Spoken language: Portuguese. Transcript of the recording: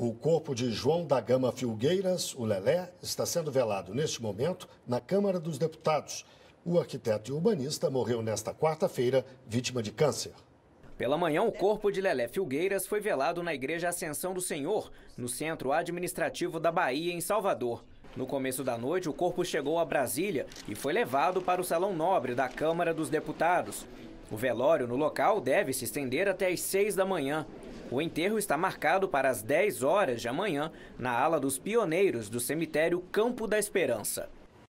O corpo de João da Gama Filgueiras, o Lelé, está sendo velado neste momento na Câmara dos Deputados. O arquiteto e urbanista morreu nesta quarta-feira, vítima de câncer. Pela manhã, o corpo de Lelé Filgueiras foi velado na Igreja Ascensão do Senhor, no Centro Administrativo da Bahia, em Salvador. No começo da noite, o corpo chegou a Brasília e foi levado para o Salão Nobre da Câmara dos Deputados. O velório no local deve se estender até às seis da manhã. O enterro está marcado para as 10 horas de amanhã na ala dos pioneiros do cemitério Campo da Esperança.